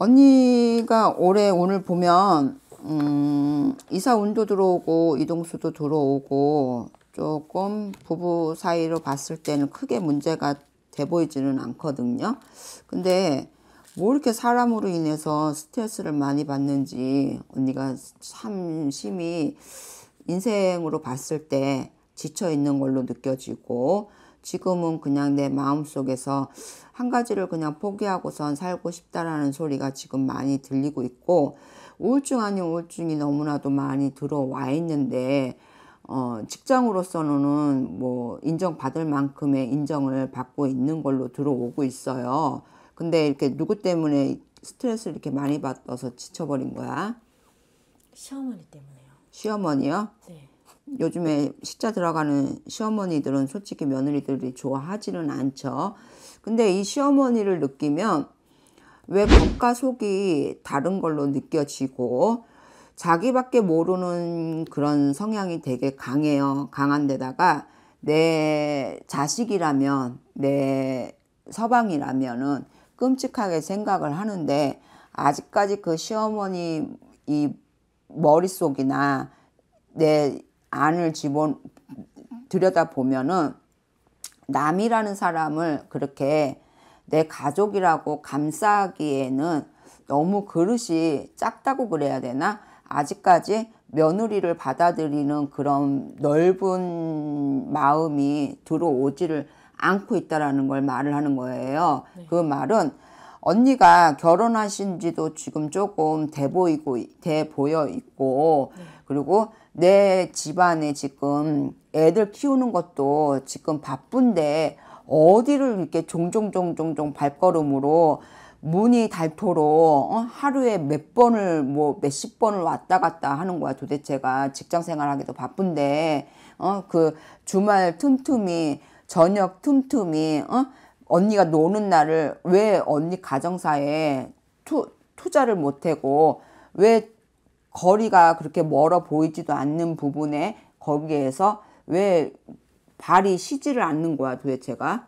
언니가 올해 오늘 보면 음, 이사 운도 들어오고 이동수도 들어오고 조금 부부 사이로 봤을 때는 크게 문제가 돼 보이지는 않거든요. 근데 뭐 이렇게 사람으로 인해서 스트레스를 많이 받는지 언니가 참 심히 인생으로 봤을 때 지쳐 있는 걸로 느껴지고 지금은 그냥 내 마음속에서 한 가지를 그냥 포기하고선 살고 싶다라는 소리가 지금 많이 들리고 있고 우울증 아닌 우울증이 너무나도 많이 들어와 있는데 어, 직장으로서는 뭐 인정받을 만큼의 인정을 받고 있는 걸로 들어오고 있어요. 근데 이렇게 누구 때문에 스트레스를 이렇게 많이 받아서 지쳐버린 거야? 시어머니 때문에요. 시어머니요? 네. 요즘에 식자 들어가는 시어머니들은 솔직히 며느리들이 좋아하지는 않죠. 근데 이 시어머니를 느끼면 왜 겉과 속이 다른 걸로 느껴지고 자기밖에 모르는 그런 성향이 되게 강해요. 강한데다가 내 자식이라면 내 서방이라면은 끔찍하게 생각을 하는데 아직까지 그 시어머니 이 머릿속이나 내 안을 집어 들여다 보면은 남이라는 사람을 그렇게 내 가족이라고 감싸기에는 너무 그릇이 작다고 그래야 되나? 아직까지 며느리를 받아들이는 그런 넓은 마음이 들어오지를 않고 있다라는 걸 말을 하는 거예요. 네. 그 말은 언니가 결혼하신 지도 지금 조금 돼 보이고 돼 보여 있고 네. 그리고 내 집안에 지금 애들 키우는 것도 지금 바쁜데 어디를 이렇게 종종종종종 발걸음으로 문이 닳도록 어? 하루에 몇 번을 뭐 몇십 번을 왔다 갔다 하는 거야 도대체가 직장 생활하기도 바쁜데 어 그 주말 틈틈이 저녁 틈틈이 어 언니가 노는 날을 왜 언니 가정사에 투, 투자를 못하고 왜 거리가 그렇게 멀어 보이지도 않는 부분에 거기에서 왜 발이 쉬지를 않는 거야 도대체가?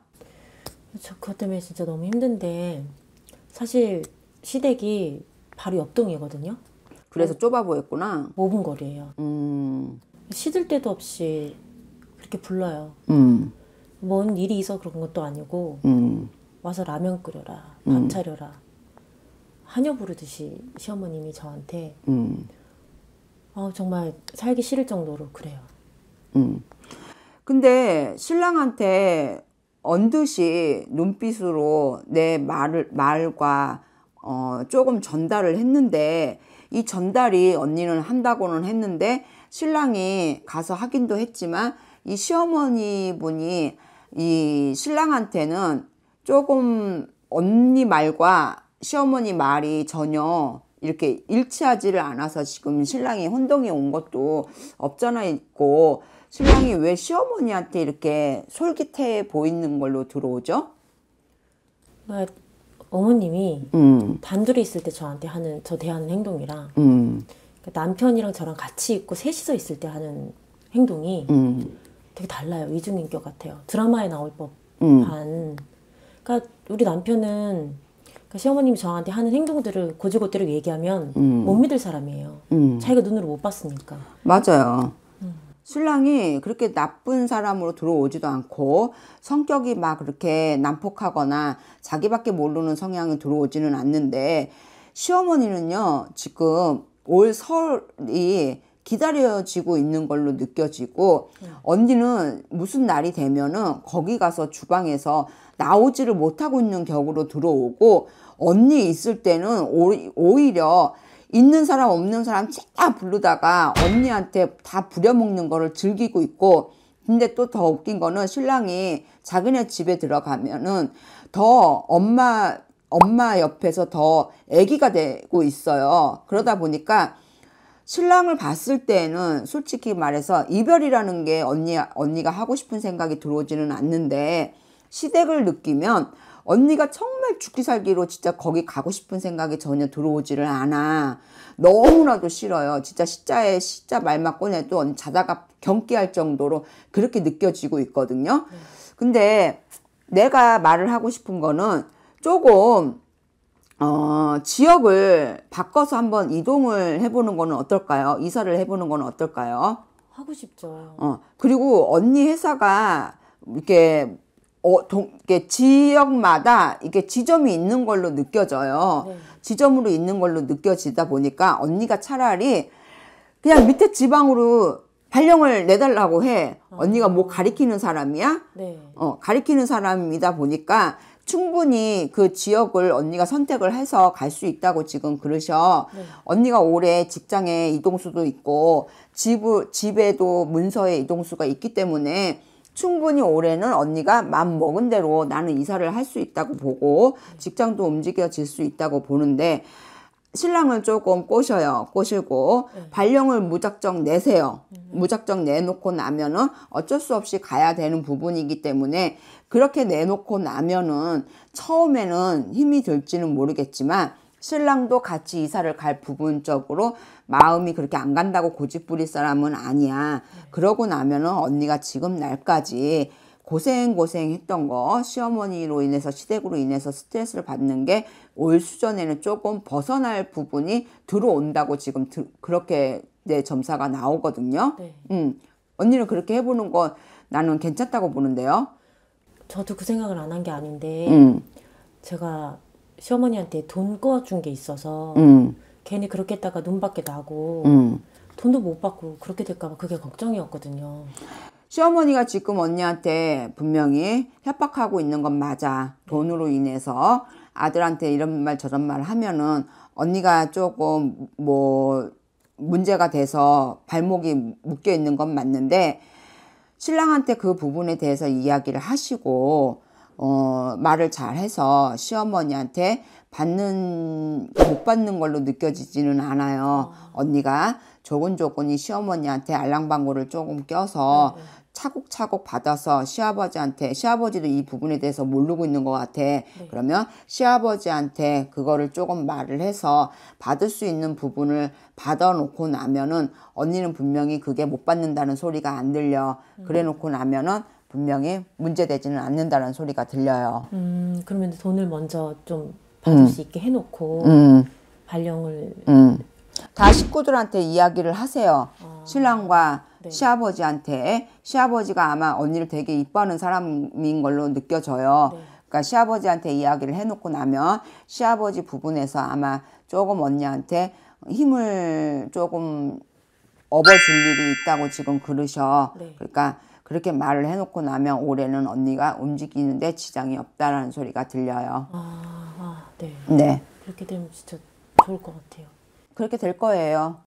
저 그것 때문에 진짜 너무 힘든데 사실 시댁이 바로 옆동이거든요. 그래서 네. 좁아 보였구나. 5분 거리예요. 음. 시들 때도 없이 그렇게 불러요. 음. 뭔 일이 있어 그런 것도 아니고 음. 와서 라면 끓여라, 음. 밥 차려라. 한여 부르듯이 시어머님이 저한테 음. 어, 정말 살기 싫을 정도로 그래요. 음. 근데 신랑한테 언듯이 눈빛으로 내 말을 말과 어, 조금 전달을 했는데 이 전달이 언니는 한다고는 했는데 신랑이 가서 하긴도 했지만 이 시어머니 분이 이 신랑한테는 조금 언니 말과 시어머니 말이 전혀 이렇게 일치하지를 않아서 지금 신랑이 혼동이 온 것도 없잖아 있고 신랑이 왜 시어머니한테 이렇게 솔깃해 보이는 걸로 들어오죠? 아, 어머님이 음. 단둘이 있을 때 저한테 하는 저 대하는 행동이랑 음. 그러니까 남편이랑 저랑 같이 있고 셋이서 있을 때 하는 행동이 음. 되게 달라요 이중인격 같아요 드라마에 나올 음. 법한 그러니까 우리 남편은 그러니까 시어머님이 저한테 하는 행동들을 고지고대로 얘기하면 음. 못 믿을 사람이에요. 음. 자기가 눈으로 못 봤으니까. 맞아요. 음. 신랑이 그렇게 나쁜 사람으로 들어오지도 않고 성격이 막 그렇게 난폭하거나 자기밖에 모르는 성향이 들어오지는 않는데 시어머니는요 지금 올 설이 기다려지고 있는 걸로 느껴지고 언니는 무슨 날이 되면은 거기 가서 주방에서 나오지를 못하고 있는 격으로 들어오고 언니 있을 때는 오히려 있는 사람 없는 사람 쫙 부르다가 언니한테 다 부려먹는 거를 즐기고 있고 근데 또 더 웃긴 거는 신랑이 자기네 집에 들어가면은 더 엄마 엄마 옆에서 더애기가 되고 있어요. 그러다 보니까 신랑을 봤을 때는 솔직히 말해서 이별이라는 게 언니, 언니가 하고 싶은 생각이 들어오지는 않는데 시댁을 느끼면 언니가 정말 죽기 살기로 진짜 거기 가고 싶은 생각이 전혀 들어오지를 않아. 너무나도 싫어요. 진짜 시자에 시자 말 맞고 내도 자다가 경기할 정도로 그렇게 느껴지고 있거든요. 네. 근데 내가 말을 하고 싶은 거는 조금 어, 지역을 바꿔서 한번 이동을 해보는 거는 어떨까요? 이사를 해보는 건 어떨까요? 하고 싶죠. 어, 그리고 언니 회사가 이렇게 어, 동, 이게 렇 지역마다 이게 렇 지점이 있는 걸로 느껴져요. 네. 지점으로 있는 걸로 느껴지다 보니까 언니가 차라리 그냥 밑에 지방으로 발령을 내달라고 해. 아. 언니가 뭐 가리키는 사람이야? 네. 어, 가리키는 사람이다 보니까 충분히 그 지역을 언니가 선택을 해서 갈 수 있다고 지금 그러셔. 네. 언니가 올해 직장에 이동수도 있고 집, 집에도 문서에 이동수가 있기 때문에 충분히 올해는 언니가 맘 먹은 대로 나는 이사를 할 수 있다고 보고 직장도 움직여질 수 있다고 보는데 신랑을 조금 꼬셔요. 꼬시고 네. 발령을 무작정 내세요. 음. 무작정 내놓고 나면은 어쩔 수 없이 가야 되는 부분이기 때문에 그렇게 내놓고 나면은 처음에는 힘이 들지는 모르겠지만 신랑도 같이 이사를 갈 부분적으로 마음이 그렇게 안 간다고 고집 부릴 사람은 아니야. 네. 그러고 나면은 언니가 지금 날까지 고생고생했던 거, 시어머니로 인해서 시댁으로 인해서 스트레스를 받는 게 올 수전에는 조금 벗어날 부분이 들어온다고 지금 드, 그렇게 내 점사가 나오거든요. 네. 음. 언니는 그렇게 해보는 건 나는 괜찮다고 보는데요. 저도 그 생각을 안 한 게 아닌데 음. 제가 시어머니한테 돈 꺼준 게 있어서 음. 괜히 그렇게 했다가 눈밖에 나고 음. 돈도 못 받고 그렇게 될까봐 그게 걱정이었거든요. 시어머니가 지금 언니한테 분명히 협박하고 있는 건 맞아. 돈으로 인해서 아들한테 이런 말 저런 말 하면은 언니가 조금 뭐 문제가 돼서 발목이 묶여 있는 건 맞는데 신랑한테 그 부분에 대해서 이야기를 하시고 어 말을 잘해서 시어머니한테 받는 그 못 받는 걸로 느껴지지는 않아요. 언니가 조곤조곤이 시어머니한테 알랑방구를 조금 껴서 네, 네. 차곡차곡 받아서 시아버지한테 시아버지도 이 부분에 대해서 모르고 있는 것 같아. 네. 그러면 시아버지한테 그거를 조금 말을 해서 받을 수 있는 부분을 받아놓고 나면은 언니는 분명히 그게 못 받는다는 소리가 안 들려. 음. 그래놓고 나면은 분명히 문제되지는 않는다는 소리가 들려요. 음, 그러면 돈을 먼저 좀 받을 음. 수 있게 해놓고 음. 발령을 음. 다 식구들한테 이야기를 하세요. 아. 신랑과 네. 시아버지한테 시아버지가 아마 언니를 되게 이뻐하는 사람인 걸로 느껴져요. 네. 그러니까 시아버지한테 이야기를 해놓고 나면 시아버지 부분에서 아마 조금 언니한테 힘을 조금 업어줄 일이 있다고 지금 그러셔. 네. 그러니까 그렇게 말을 해놓고 나면 올해는 언니가 움직이는데 지장이 없다라는 소리가 들려요. 아, 아, 네. 네. 그렇게 되면 진짜 좋을 것 같아요. 그렇게 될 거예요.